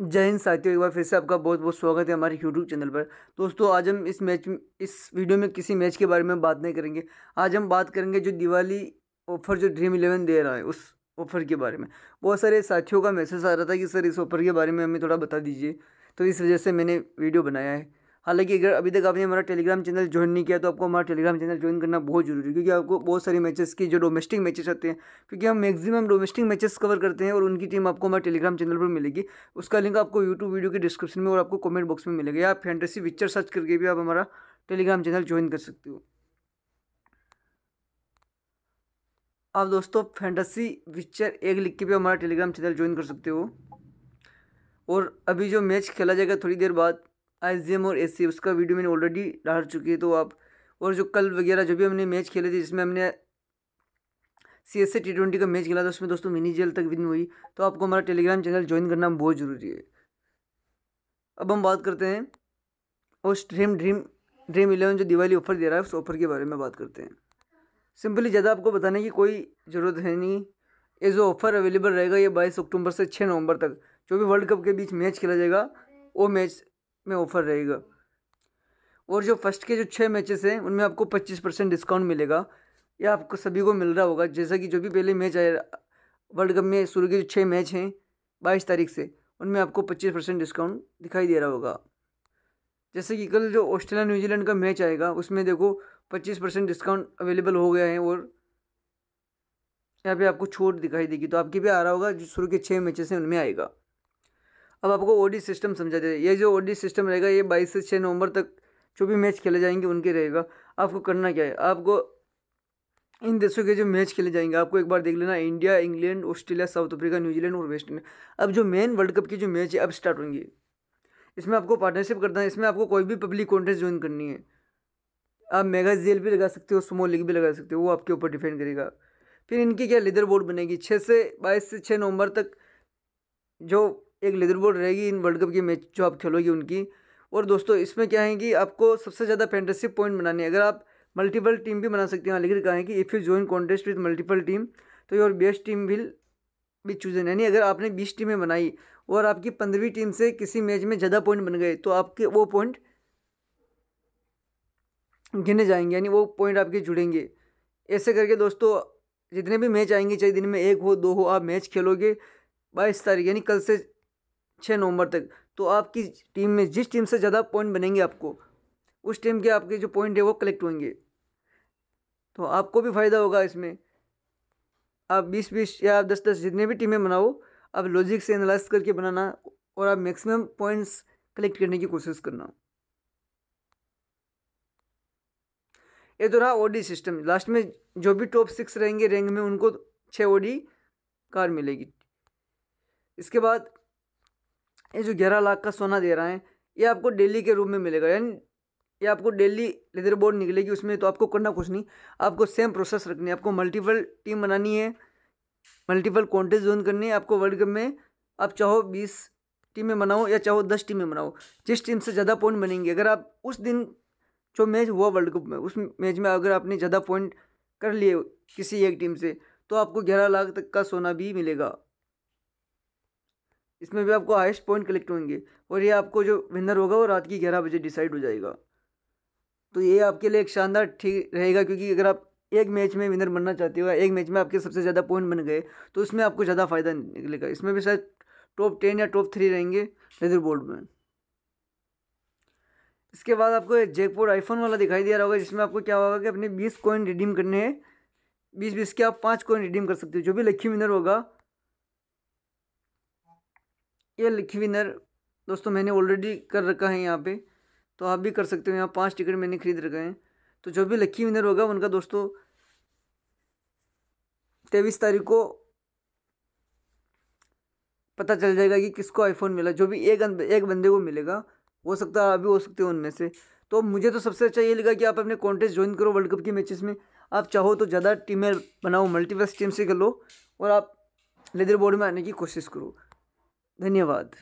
जय हिंद साथियों एक बार फिर से आपका बहुत बहुत स्वागत है हमारे यूट्यूब चैनल पर दोस्तों आज हम इस मैच इस वीडियो में किसी मैच के बारे में बात नहीं करेंगे आज हम बात करेंगे जो दिवाली ऑफर जो ड्रीम इलेवन दे रहा है उस ऑफर के बारे में बहुत सारे साथियों का मैसेज आ रहा था कि सर इस ऑफर के बारे में हमें थोड़ा बता दीजिए तो इस वजह से मैंने वीडियो बनाया है हालांकि अगर अभी तक आपने हमारा टेलीग्राम चैनल ज्वाइन नहीं किया तो आपको हमारा टेलीग्राम चैनल ज्वाइन करना बहुत जरूरी है क्योंकि आपको बहुत सारी मैचेस की जो डोमेस्टिक मैचेस आते हैं क्योंकि हम मैक्सिमम डोमेस्टिक मैचेस कवर करते हैं और उनकी टीम आपको हमारे टेलीग्राम चैनल पर मिलेगी उसका लिंक आपको यूट्यूब वीडियो के डिस्क्रिप्शन में और आपको कमेंट बॉक्स में मिलेगा या आप फैंटेसी पिक्चर सर्च करके भी आप हमारा टेलीग्राम चैनल ज्वाइन कर सकते हो आप दोस्तों फैंटेसी पिक्चर एक लिख के भी हमारा टेलीग्राम चैनल ज्वाइन कर सकते हो और अभी जो मैच खेला जाएगा थोड़ी देर बाद आईजीएम और एस उसका वीडियो मैंने ऑलरेडी डाल चुकी है तो आप और जो कल वगैरह जो भी हमने मैच खेले थे जिसमें हमने सी एस टी ट्वेंटी का मैच खेला था उसमें दोस्तों मिनी जेल तक विन हुई तो आपको हमारा टेलीग्राम चैनल ज्वाइन करना बहुत ज़रूरी है अब हम बात करते हैं और ड्रीम ड्रीम ड्रीम इलेवन जो दिवाली ऑफर दे रहा है उस ऑफर के बारे में बात करते हैं सिंपली ज़्यादा आपको बताने की कोई ज़रूरत है नहीं ये जो ऑफर अवेलेबल रहेगा ये बाईस अक्टूबर से छः नवंबर तक जो भी वर्ल्ड कप के बीच मैच खेला जाएगा वो मैच में ऑफ़र रहेगा और जो फर्स्ट के जो छः मैचेस हैं उनमें आपको पच्चीस परसेंट डिस्काउंट मिलेगा यह आपको सभी को मिल रहा होगा जैसा कि जो भी पहले मैच आया वर्ल्ड कप में शुरू के जो छः मैच हैं बाईस तारीख से उनमें आपको पच्चीस परसेंट डिस्काउंट दिखाई दे रहा होगा जैसे कि कल जो ऑस्ट्रेलिया न्यूजीलैंड का मैच आएगा उसमें देखो पच्चीस परसेंट डिस्काउंट अवेलेबल हो गया है और यहाँ पे आपको छूट दिखाई देगी तो आपके भी आ रहा होगा जो शुरू के छः मैचेस हैं उनमें आएगा अब आपको ओडी सिस्टम समझा जाए ये जो ओडी सिस्टम रहेगा ये बाईस से छः नवंबर तक जो भी मैच खेले जाएंगे उनके रहेगा आपको करना क्या है आपको इन देशों के जो मैच खेले जाएंगे आपको एक बार देख लेना India England Australia south Africa New Zealand और वेस्ट इंडीज अब जो मेन वर्ल्ड कप की जो मैच है अब स्टार्ट होंगी इसमें आपको पार्टनरशिप करना है इसमें आपको कोई भी पब्लिक कॉन्टेस्ट ज्वाइन करनी है आप मेगा जेल भी लगा सकते हो स्मॉल लीग भी लगा सकते हो वो आपके ऊपर डिपेंड करेगा फिर इनकी क्या लीडर बोर्ड बनेगी छः से बाईस से छः नवंबर तक जो एक लेदर बोर्ड रहेगी इन वर्ल्ड कप के मैच जो आप खेलोगे उनकी और दोस्तों इसमें क्या है कि आपको सबसे ज़्यादा फेंटरशिप पॉइंट बनाने अगर आप मल्टीपल टीम भी बना सकते हैं लेकिन कहा है कि if you join contest with multiple team तो योर बेस्ट टीम विल भी चूजन यानी अगर आपने बीस टीमें बनाई और आपकी पंद्रहवीं टीम से किसी मैच में ज़्यादा पॉइंट बन गए तो आपके वो पॉइंट गिने जाएंगे यानी वो पॉइंट आपके जुड़ेंगे ऐसे करके दोस्तों जितने भी मैच आएंगे चाहे दिन में एक हो दो हो आप मैच खेलोगे बाईस तारीख यानी कल से छः नवंबर तक तो आपकी टीम में जिस टीम से ज़्यादा पॉइंट बनेंगे आपको उस टीम के आपके जो पॉइंट है वो कलेक्ट होंगे तो आपको भी फ़ायदा होगा इसमें आप बीस बीस या आप दस दस जितने भी टीमें बनाओ आप लॉजिक से एनालाइज करके बनाना और आप मैक्सिमम पॉइंट्स कलेक्ट करने की कोशिश करना ये तो रहा ओडी सिस्टम लास्ट में जो भी टॉप सिक्स रहेंगे रैंक में उनको छः ओडी कार मिलेगी इसके बाद ये जो ग्यारह लाख का सोना दे रहा है ये आपको डेली के रूप में मिलेगा यानी ये आपको डेली लेदर बोर्ड निकलेगी उसमें तो आपको करना कुछ नहीं आपको सेम प्रोसेस रखनी है आपको मल्टीपल टीम बनानी है मल्टीपल कॉन्टेस्ट जोन करनी है आपको वर्ल्ड कप में आप चाहो बीस टीमें बनाओ या चाहो दस टीमें बनाओ जिस टीम से ज़्यादा पॉइंट बनेंगे अगर आप उस दिन जो मैच हुआ वर्ल्ड कप में उस मैच में अगर आपने ज़्यादा पॉइंट कर लिए किसी एक टीम से तो आपको ग्यारह लाख तक का सोना भी मिलेगा इसमें भी आपको हाइस्ट पॉइंट कलेक्ट होंगे और ये आपको जो विनर होगा वो रात की ग्यारह बजे डिसाइड हो जाएगा तो ये आपके लिए एक शानदार ठीक रहेगा क्योंकि अगर आप एक मैच में विनर बनना चाहते हो एक मैच में आपके सबसे ज़्यादा पॉइंट बन गए तो उसमें आपको ज़्यादा फ़ायदा निकलेगा इसमें भी शायद टॉप टेन या टॉप थ्री रहेंगे लेदर बोर्ड में इसके बाद आपको एक जैकपॉट आईफोन वाला दिखाई दे रहा होगा जिसमें आपको क्या होगा कि अपने बीस कॉइन रिडीम करने हैं बीस बीस के आप पाँच कॉइन रिडीम कर सकते हो जो भी लक्की विनर होगा ये लिखी विनर दोस्तों मैंने ऑलरेडी कर रखा है यहाँ पे तो आप भी कर सकते हो यहाँ पाँच टिकट मैंने खरीद रखे हैं तो जो भी लकी विनर होगा उनका दोस्तों तेईस तारीख को पता चल जाएगा कि किसको आईफोन मिला जो भी एक एक बंदे को मिलेगा हो सकता है अभी हो सकते हो उनमें से तो मुझे तो सबसे अच्छा ये लगा कि आप अपने कॉन्टेस्ट ज्वाइन करो वर्ल्ड कप के मैचेस में आप चाहो तो ज़्यादा टीमें बनाओ मल्टीवर्स टीम से कर लो और आप लेदर बोर्ड में आने की कोशिश करो धन्यवाद